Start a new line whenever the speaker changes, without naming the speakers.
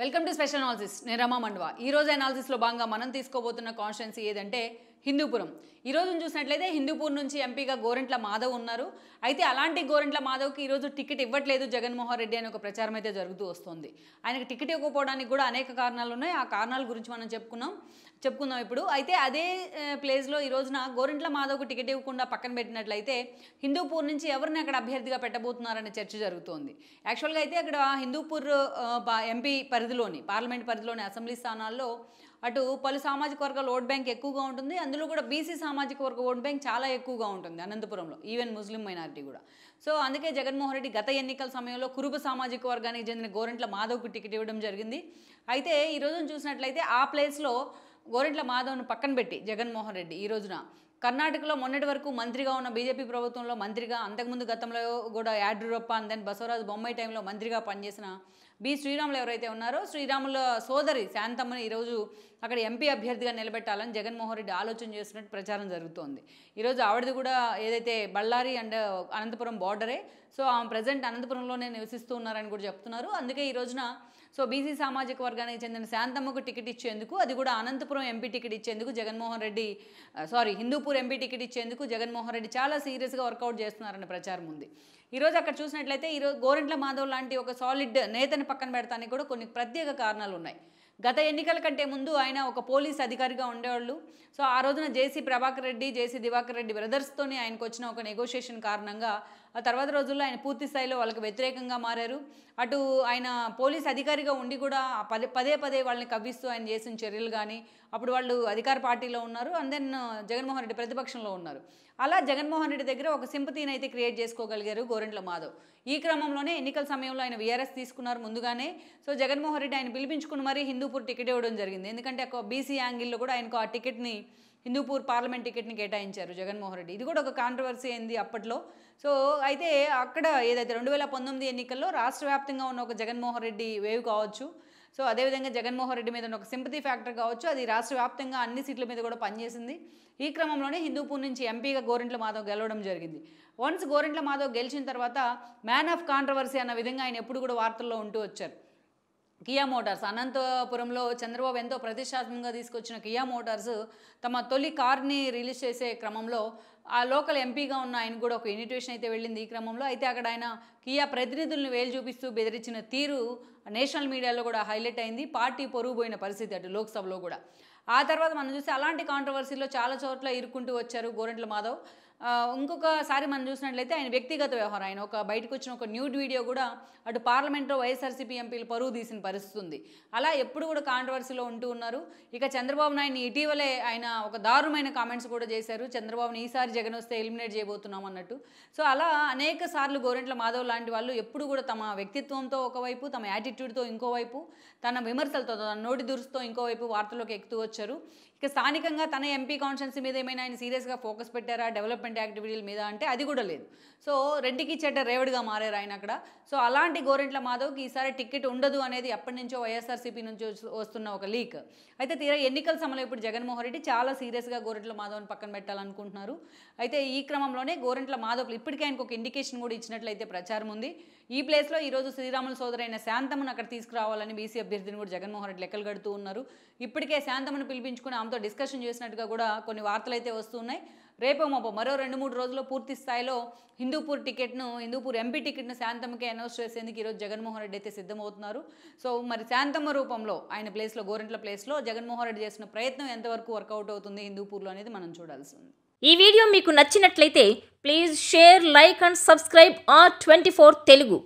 welcome to special analysis నేను రమా మండవా ఈ రోజు అనాలిసిస్లో భాగంగా మనం తీసుకోబోతున్న కాన్స్టెన్సీ ఏదంటే హిందూపురం ఈరోజు చూసినట్లయితే హిందూపూర్ నుంచి ఎంపీగా గోరెంట్ల మాధవ్ ఉన్నారు అయితే అలాంటి గోరెంట్ల మాధవ్కి ఈరోజు టికెట్ ఇవ్వట్లేదు జగన్మోహన్ రెడ్డి అనే ఒక ప్రచారం అయితే జరుగుతూ వస్తుంది ఆయనకు టికెట్ ఇవ్వకపోవడానికి కూడా అనేక కారణాలు ఉన్నాయి ఆ కారణాల గురించి మనం చెప్పుకున్నాం చెప్పుకుందాం ఇప్పుడు అయితే అదే ప్లేస్లో ఈ రోజున గోరెంట్ల మాధవ్కు టికెట్ ఇవ్వకుండా పక్కన పెట్టినట్లయితే హిందూపూర్ నుంచి ఎవరిని అక్కడ అభ్యర్థిగా పెట్టబోతున్నారనే చర్చ జరుగుతోంది యాక్చువల్గా అయితే అక్కడ హిందూపూర్ ఎంపీ పరిధిలోని పార్లమెంట్ పరిధిలోని అసెంబ్లీ స్థానాల్లో అటు పలు సామాజిక వర్గాలు ఓట్ బ్యాంక్ ఎక్కువగా ఉంటుంది అందులో అందులో కూడా బీసీ సామాజిక వర్గ ఓట్ బ్యాంక్ చాలా ఎక్కువగా ఉంటుంది అనంతపురంలో ఈవెన్ ముస్లిం మైనారిటీ కూడా సో అందుకే జగన్మోహన్ రెడ్డి గత ఎన్నికల సమయంలో కురుబ సామాజిక వర్గానికి చెందిన గోరెంట్ల మాధవ్కు టికెట్ ఇవ్వడం జరిగింది అయితే ఈ రోజున చూసినట్లయితే ఆ ప్లేస్లో గోరెంట్ల మాధవ్ను పక్కన పెట్టి జగన్మోహన్ రెడ్డి ఈ రోజున కర్ణాటకలో మొన్నటి వరకు మంత్రిగా ఉన్న బీజేపీ ప్రభుత్వంలో మంత్రిగా అంతకుముందు గతంలో కూడా యాడ్రూరప్ప అండ్ దెన్ బసవరాజు బొమ్మాయి టైంలో మంత్రిగా పనిచేసిన బి శ్రీరాములు ఎవరైతే ఉన్నారో శ్రీరాముల సోదరి శాంతమ్మని ఈరోజు అక్కడ ఎంపీ అభ్యర్థిగా నిలబెట్టాలని జగన్మోహన్ రెడ్డి ఆలోచన చేస్తున్నట్టు ప్రచారం జరుగుతోంది ఈరోజు ఆవిడది కూడా ఏదైతే బళ్ళారి అండ్ అనంతపురం బార్డరే సో ఆమె ప్రజెంట్ అనంతపురంలోనే నివసిస్తూ ఉన్నారని కూడా చెప్తున్నారు అందుకే ఈ రోజున సో బీసీ సామాజిక వర్గానికి చెందిన శాంతమ్మకు టికెట్ ఇచ్చేందుకు అది కూడా అనంతపురం ఎంపీ టికెట్ ఇచ్చేందుకు Jaganmohan Reddy sorry Hindupur MP ticket ఇచ్చేందుకు జగన్మోహన్ రెడ్డి చాలా సీరియస్గా వర్కౌట్ చేస్తున్నారని ప్రచారం ఉంది ఈరోజు అక్కడ చూసినట్లయితే ఈరోజు గోరెంట్ల మాధవ్ లాంటి ఒక సాలిడ్ నేతని పక్కన పెడతానికి కూడా కొన్ని ప్రత్యేక కారణాలు ఉన్నాయి గత ఎన్నికల కంటే ముందు ఆయన ఒక పోలీస్ అధికారిగా ఉండేవాళ్ళు సో ఆ రోజున జేసీ ప్రభాకర్ రెడ్డి జేసీ దివాకర్ రెడ్డి బ్రదర్స్తోనే ఆయనకు వచ్చిన ఒక నెగోషియేషన్ కారణంగా ఆ తర్వాత రోజుల్లో ఆయన పూర్తి స్థాయిలో వాళ్ళకి వ్యతిరేకంగా మారారు అటు ఆయన పోలీస్ అధికారిగా ఉండి కూడా పదే పదే పదే వాళ్ళని కవ్విస్తూ ఆయన చేసిన చర్యలు కానీ అప్పుడు వాళ్ళు అధికార పార్టీలో ఉన్నారు అండ్ దెన్ జగన్మోహన్ రెడ్డి ప్రతిపక్షంలో ఉన్నారు అలా జగన్మోహన్ రెడ్డి దగ్గర ఒక సింపతిని అయితే క్రియేట్ చేసుకోగలిగారు గోరెంట్ల మాధవ్ ఈ క్రమంలోనే ఎన్నికల సమయంలో ఆయన విఆర్ఎస్ తీసుకున్నారు ముందుగానే సో జగన్మోహన్ రెడ్డి ఆయన పిలిపించుకుని మరీ హిందూ హిందూపూర్ టికెట్ ఇవ్వడం జరిగింది ఎందుకంటే ఒక బీసీ యాంగిల్లో కూడా ఆయనకు ఆ టికెట్ని హిందూపూర్ పార్లమెంట్ టికెట్ని కేటాయించారు జగన్మోహన్ రెడ్డి ఇది కూడా ఒక కాంట్రవర్సీ అయింది అప్పట్లో సో అయితే అక్కడ ఏదైతే రెండు వేల పంతొమ్మిది ఎన్నికల్లో రాష్ట్ర వ్యాప్తంగా ఉన్న ఒక జగన్మోహన్ రెడ్డి వేవ్ కావచ్చు సో అదేవిధంగా జగన్మోహన్ రెడ్డి మీద ఉన్న ఒక సింపతి ఫ్యాక్టర్ కావచ్చు అది రాష్ట్ర వ్యాప్తంగా అన్ని సీట్ల మీద కూడా పనిచేసింది ఈ క్రమంలోనే హిందూపూర్ నుంచి ఎంపీగా గోరింట్ల మాధవ్ గెలవడం జరిగింది వన్స్ గోరింట్ల మాధవ్ గెలిచిన తర్వాత మ్యాన్ ఆఫ్ కాంట్రవర్సీ అన్న విధంగా ఆయన ఎప్పుడు కూడా వార్తల్లో ఉంటూ వచ్చారు కియా మోటార్స్ అనంతపురంలో చంద్రబాబు ఎంతో ప్రతిష్టాత్మకంగా తీసుకొచ్చిన కియా మోటార్స్ తమ తొలి కార్ని రిలీజ్ చేసే క్రమంలో ఆ లోకల్ ఎంపీగా ఉన్న ఆయన కూడా ఒక ఇన్విటేషన్ అయితే వెళ్ళింది ఈ క్రమంలో అయితే అక్కడ ఆయన కియా ప్రతినిధులను వేలు చూపిస్తూ బెదిరించిన తీరు నేషనల్ మీడియాలో కూడా హైలైట్ అయింది పార్టీ పొరుగుపోయిన పరిస్థితి అటు లోక్సభలో కూడా ఆ తర్వాత మనం చూస్తే అలాంటి కాంట్రవర్సీలో చాలా చోట్ల ఇరుక్కుంటూ వచ్చారు గోరెంట్ల మాధవ్ ఇంకొకసారి మనం చూసినట్లయితే ఆయన వ్యక్తిగత వ్యవహారం ఆయన ఒక బయటకు వచ్చిన ఒక న్యూడ్ వీడియో కూడా అటు పార్లమెంట్లో వైఎస్ఆర్సీపీ ఎంపీలు పరువు తీసిన పరిస్థితుంది అలా ఎప్పుడు కూడా కాంట్రవర్సీలో ఉంటూ ఉన్నారు ఇక చంద్రబాబు నాయుడిని ఇటీవలే ఆయన ఒక దారుణమైన కామెంట్స్ కూడా చేశారు చంద్రబాబుని ఈసారి జగన్ వస్తే ఎలిమినేట్ చేయబోతున్నాం అన్నట్టు సో అలా అనేక సార్లు గోరెంట్ల మాధవ్ లాంటి వాళ్ళు ఎప్పుడు కూడా తమ వ్యక్తిత్వంతో ఒకవైపు తమ యాటిట్యూడ్తో ఇంకోవైపు తన విమర్శలతో తన నోటి దురుస్తో ఇంకోవైపు వార్తల్లోకి ఎక్కుతూ వచ్చారు ఇక స్థానికంగా తన ఎంపీ కాన్స్టెన్సీ మీద ఏమైనా ఆయన సీరియస్గా ఫోకస్ పెట్టారా డెవలప్మెంట్ డెవలప్మెంట్ యాక్టివిటీల మీద అంటే అది కూడా లేదు సో రెంటికి చెడ్డ రేవడిగా మారారు ఆయన అక్కడ సో అలాంటి గోరెంట్ల మాధవ్కి ఈసారి టికెట్ ఉండదు అనేది ఎప్పటి నుంచో వైఎస్ఆర్సీపీ నుంచి వస్తున్న ఒక లీక్ అయితే తీరా ఎన్నికల సమయంలో ఇప్పుడు జగన్మోహన్ రెడ్డి చాలా సీరియస్గా గోరెంట్ల మాధవ్ని పక్కన పెట్టాలనుకుంటున్నారు అయితే ఈ క్రమంలోనే గోరెంట్ల మాధవ్లు ఇప్పటికే ఆయనకు ఒక ఇండికేషన్ కూడా ఇచ్చినట్లయితే ప్రచారం ఉంది ఈ ప్లేస్లో ఈరోజు శ్రీరాముల సోదరైన శాంతమ్మను అక్కడ తీసుకురావాలని బీసీ అభ్యర్థిని కూడా జగన్మోహన్ రెడ్డి లెక్కలు కడుతూ ఉన్నారు ఇప్పటికే శాంతమ్మను పిలిపించుకుని ఆమెతో డిస్కషన్ చేసినట్టుగా కూడా కొన్ని వార్తలు అయితే వస్తున్నాయి రేపే మాపో మరో రెండు మూడు రోజుల్లో పూర్తి స్థాయిలో హిందూపూర్ టికెట్ను హిందూపూర్ ఎంపీ టికెట్ను శాంతమ్మకే అనౌన్స్ చేసేందుకు ఈరోజు జగన్మోహన్ రెడ్డి అయితే సిద్ధమవుతున్నారు సో మరి శాంతమ్మ రూపంలో ఆయన ప్లేస్లో గోరెంట్ల ప్లేస్లో జగన్మోహన్ రెడ్డి చేసిన ప్రయత్నం ఎంతవరకు వర్కౌట్ అవుతుంది హిందూపూర్లో అనేది మనం చూడాల్సి ఉంది ఈ వీడియో మీకు నచ్చినట్లయితే please share like and subscribe R twenty four Telugu